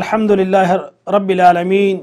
الحمد لله رب العالمين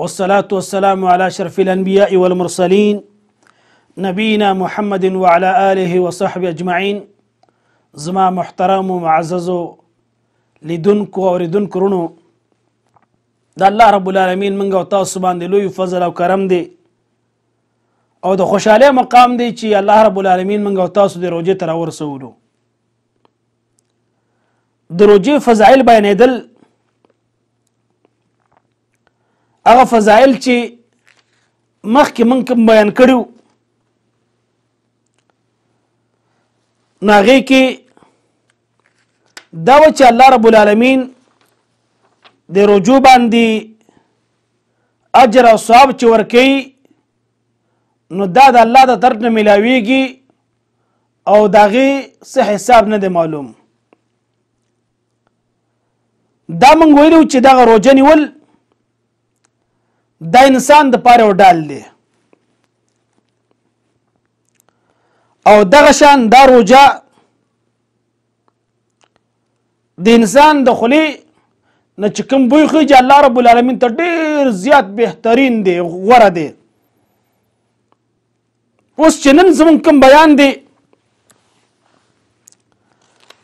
والصلاة والسلام على شرف الأنبياء والمرسلين نبينا محمد وعلى آله وصحبه أجمعين زما محترم و معززو لیدونکو او ریدونکو رونو د الله رب العالمین منګه او تاسو باندې لوی فضل او کرم دی او د خوشاله مقام دی چې الله رب العالمین منګه او تاسو د روزه تر ورسولو د روزه فضایل بیانېدل هغه فضایل چې مخکې من کوم بیان کړو ناغې کې دا و چې الله رب العالمین د رجوع باندې اجر او ثواب چې ورکوي نو دا د الله د طرف نه میلاویږي او داغې څه حساب نه دی معلوم دا مونږ ویلو چې دغه روژه نیول دا انسان د پاره وډال دی او دغه شان دا روجا د انسان د خلی نه چې کوم بوی خېږي الله رب العالمین ته ډېر زیات بهترین دی غوره دی اوس چې نن زمونږ کوم بیان دی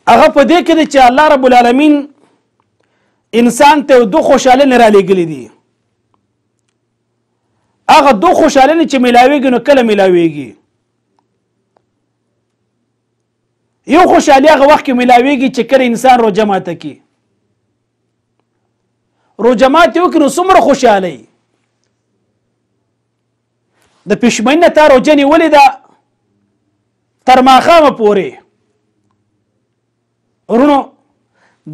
هغه په دې کې دی چې الله رب العالمین انسان ته دوه خوشحالۍ نه رالیږلي دي هغه دو خوشحالنې چې میلاویږي نو کله میلاویږي یو خوشحالي هغه وخت کې میلاویږي چې کله انسان روجه ماته کی روجه ماتې وکړي نو څومره خوشحالۍ د پښمین نه تا روجه نیولې ده تر ماښامه پورې ورونو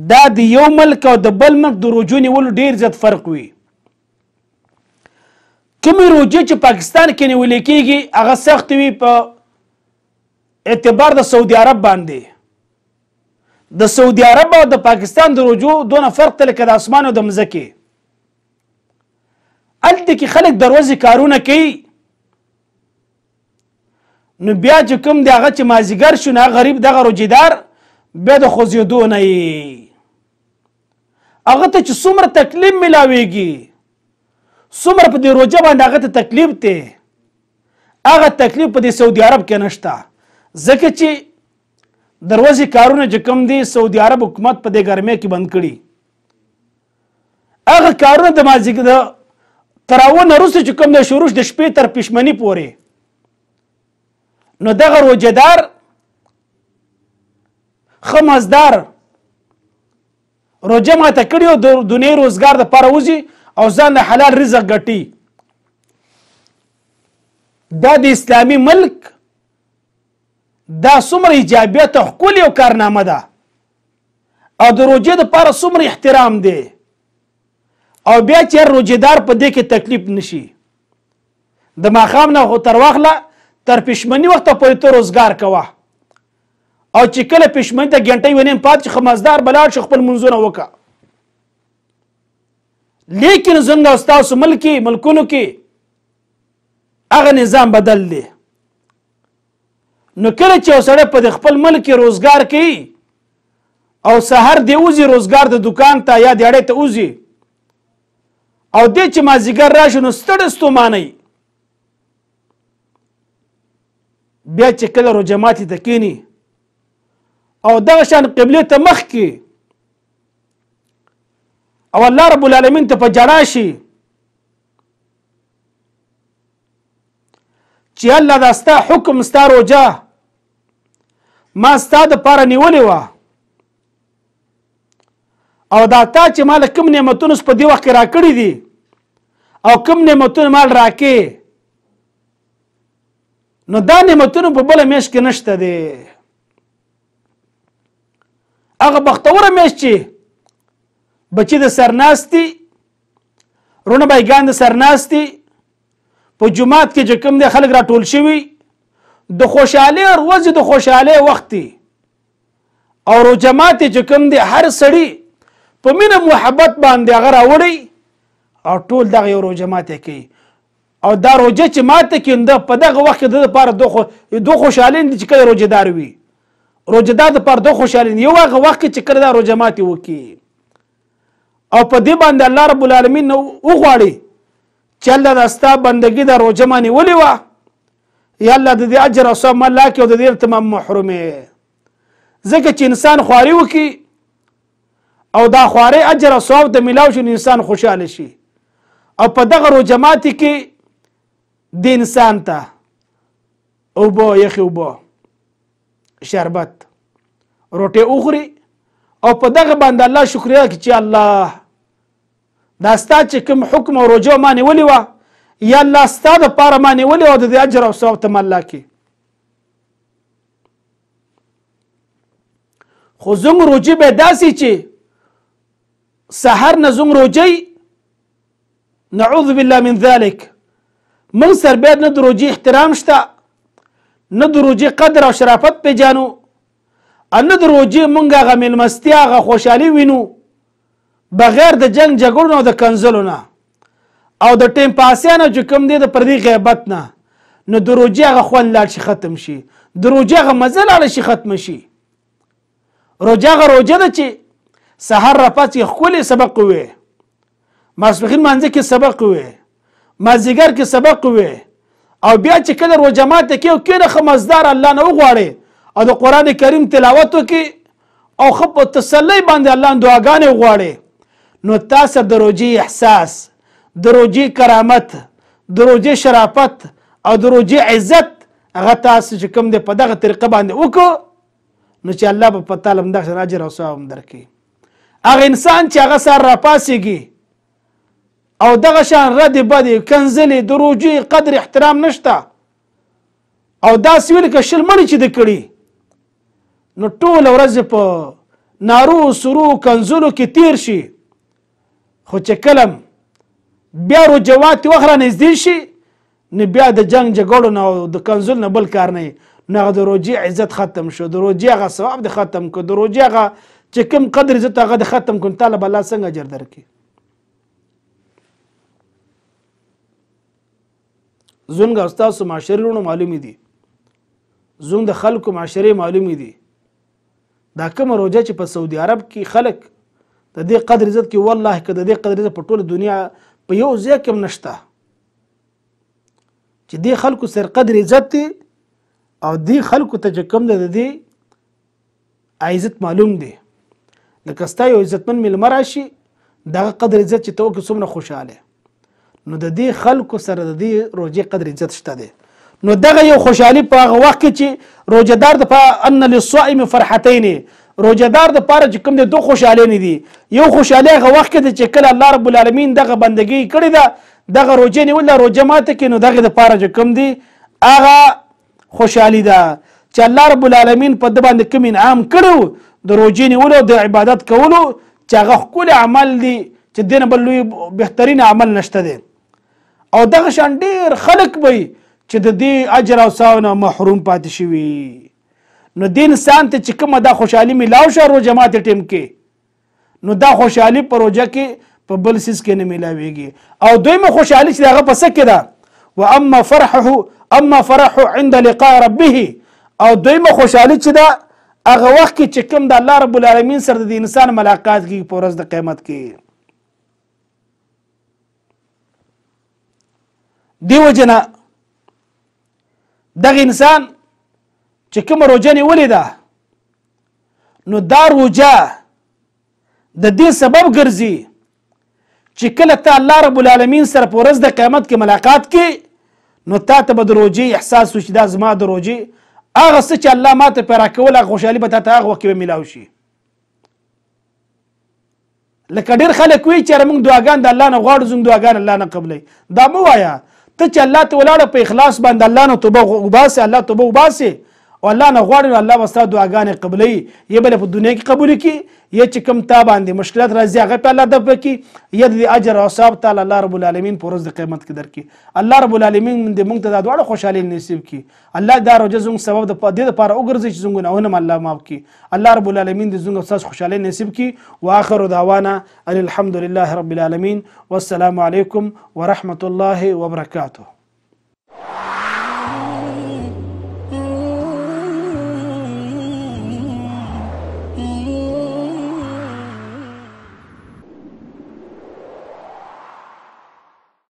دا د یو ملک او د بل ملک د روجو نیولو ډیر زیات فرق وي کومې روجې چې پاکستان کې نیولې کېږي هغه سخت وي په اعتبار د سعودي عرب باندې د سعودي عرب او د پاکستان د روجو دونه فرق ته لکه د اسمان او د مځکې هلته کې خلک د ورځې کارونه کوي نو بیا چې کوم دی هغه چې مازیګر شو نه غریب دغه روجېدار بیا د خوځېدو نه یي هغه ته چې څومره تکلیف میلاویږي څومره په دې روژه باندې هغه ته تکلیف دی هغه تکلیف په دې سعودي عرب کې نشته ځکه چې دروازې کارونه چې کم دي سعودي عرب حکومت په دې ګرمۍ کې بند کړي هغه کارونه د مازیګ د تراون وروسته چې کوم د شروع د شپې تر پښمنی پورې نو دغه روجدار خمزدار روجه ماته کړیو د دنیا روزګار د پاره وځي او ځان د حلال رزق ګټي دا د اسلامي ملک دا څومره ایجابیت او ښکلې او کارنامه ده او د روجې دپاره څومره احترام دی او بیا چې روجېدار په دې کې تکلیف نشي د ماښام نه خو تر واخله تر پښمنۍ وخته پورې ته روزګار کوه او چې کله پښمنۍ ته ګنټۍ ونیم پاتې چې ښه مزدار به لاړ شي خپل لمونځونه وکړه لیکن زموږ او تاسو ملکی ملکونو کې هغه نظام بدل دی نو کله چې سړی په خپل ملک روزګار کوي او سحر دی اوزي روزګار د دکان ته یا د اړې ته اوزي او دې چې مازیګر راشي نو ستړی ستومانی بیا چې کله رو جماعت ته کینی او دغه شان قبله ته مخ کې او الله رب العالمین ته په جړا شي چې الله دا ستا حکم ستا روجا ما ستا د پاره نیولې وه او دا تا چې ما له کوم نعمتونو په دې وخت کې راکړي دي او کوم نعمتونه مال راکې نو دا نعمتونه په بله میاشت کې نشته دی هغه بختوره میاشت چې بچی د سرناستي رونه بایګان د سرناستي په جمعات کې چې کوم د خلک را ټول شوي د خوشحالي ورځې د خوشحالي وخت دی او رو جماعت چې کوم دی هر سړی په مینه محبت باندې هغه راوړي او ټول دغه یو رو جماعت کوي او دا روجه چې ماته کیند په دغه وخت د لپاره دوه دوه خوشالین چې کله روجدار وي روجدار د پر دوه خوشالین یو هغه وخت چې کله دا روجه ماته وکي او په دې باندې الله رب العالمین نو وغواړي چې الله دا ستا بندګي د روجه مانی ولې وا یا الله د دې اجر او ثواب الله کې او د دې تمام محرومه ځکه چې انسان خواري وکي او دا خواري اجر او ثواب د ملاو شي انسان خوشاله شي او په دغه روجه ماتي کې د انسان ته او بو یخي او بو شربت روټي اخري او په دغه باندې الله شکریا کوي چې الله دا ستا چې کوم حکم او رجوع ما نیولې وه یا الله ستا دپاره ما نیولې وه د دې اجر او ثواب ته الله کې خو زموږ روجې به داسې چې سحر نه زموږ روجۍ نعوذ بالله من ذلک موږ سر باید نه د روجې احترام شته نه د روجې قدر او شرافت پیجانو نه د روجې موږ هغه میلمستیا هغه خوشحالي وینو بغیر د جنگ جګړو او د کنزلو نه او د ټیم پاسیانو چې کوم دی د پردي غیبت نه نو دروجي هغه خوند لاړ شي ختم شي دروجي هغه مزه لاړ شي ختم شي روجه هغه روجه ده چې سحر راپاڅې ښکلې سبق ووې ماسپخین مانځه کې سبق ووې مازدیګر کې سبق ووې او بیا چې کله روجه ماته کې او کېنه ښه مزدار الله نه وغواړې او د قرآن کریم تلاوت وکړي او ښه په تسلۍ باندې الله دعاګانې وغواړي نو تاسو د روجي احساس د روجي کرامت د روجي شرافت او د روجي عزت هغه تاسو چې کوم دی په دغه طریقه باندې وکړو نو چې الله په پتا لم دغه اجر او ثواب درکې هغه انسان چې هغه سر راپاسيږي او دغه شان رد بدی کنزلې دروجي قدر احترام نشته او دا سویل کې شلمنی چې د کړي نو ټول ورځ په نارو سرو کنزلو کې تیر شي خو چې کلم بیا رجوات وخره نږدې شي نو بیا د جنگ جګړو نه د کنزل نه بل کار نه نه د روجي عزت ختم شو د روجي غ ثواب د ختم کو د روجي غ چې کوم قدر عزت هغه د ختم کوم طالب الله څنګه اجر درکې زونګ استاد سو معاشرونو معلومی دي زونګ د خلکو معاشري معلومی دي دا کوم روجه چې په سعودي عرب کې خلک د دې قدر عزت کې والله که د دې قدر عزت په ټوله دنیا په یو ځای کې نشته چې دې خلکو سر قدر عزت دی او دې خلکو ته چې کوم د دې عزت معلوم دی لکه ستا یو عزتمن میلمه راشي دغه قدر عزت چې ته وکړې څومره خوشحاله نو د دې خلکو سره د دې روجې قدر عزت شته دی نو دغه یو خوشحالي په هغه وخت کې چې روجدار د په ان للصائم فرحتين روجدار د پاره چې کوم د دوه خوشاله نه دي یو خوشاله هغه وخت کې چې کله الله رب العالمین دغه بندگی کړی ده دغه روجه نه ولا روجه ماته کې نو دغه د پاره چې کوم دي هغه خوشحالي ده چې الله رب العالمین په د باندې کوم انعام کړو د روجه نیولو د عبادت کولو چې هغه ټول عمل دي چې دین بل لوی بهترین عمل نشته دي او دغه شان ډیر خلک وي چې د دې اجر او ثواب محروم پاتې شوي نو دین انسان ته چې کومه دا خوشحالي میلاو شو روزه جماعت ټیم کې نو دا خوشحالي په روزه کې په بل سیس کې نه میلاويږي او دویمه خوشحالي چې هغه پس کې ده و اما فرحه اما فرحه عند لقاء ربه او دویمه خوشحالي چې ده هغه وخت کې چې کوم د الله رب العالمین سره د انسان ملاقات کې په ورځ د قیامت کې دیو جنا دغه انسان چې کوم روجه نیولې ده نو دا روجه د دې سبب ګرځي چې کله ته الله رب العالمین سره په ورځ د قیامت کې ملاقات کې نو تا ته به د روجې احساس وشي دا زما د روجې هغه څه چې الله ماته پیدا کول هغه خوشحالي به تا ته هغه وخت کې میلاو شي لکه ډیر خلک وی چې موږ دعاګان د الله نه غواړو زموږ دعاګان الله نه قبلې دا مو وایا ته چې الله ته ولاړ په اخلاص باندې الله نه توبه وباسه الله توبه وباسه او الله نه غواړي نو الله به ستا دعاګانې قبلوي یا به په دنیا کې قبول کړي یا چې کوم تا باندې مشکلات راځي هغه په الله دفع کړي یا د اجر او ثواب تعالی الله رب العالمین په ورځ د قیامت کې درکړي الله رب العالمین دې موږ ته دا دواړه خوشحالي نصیب کړي الله دا روزه زموږ سبب د دې لپاره وګرځي چې زموږ ګناهونه الله معاف کړي الله رب العالمین دې زموږ ستاسو خوشحالي نصیب کړي واخر دعوانا ان الحمد لله رب العالمین والسلام علیکم ورحمۃ الله وبرکاتہ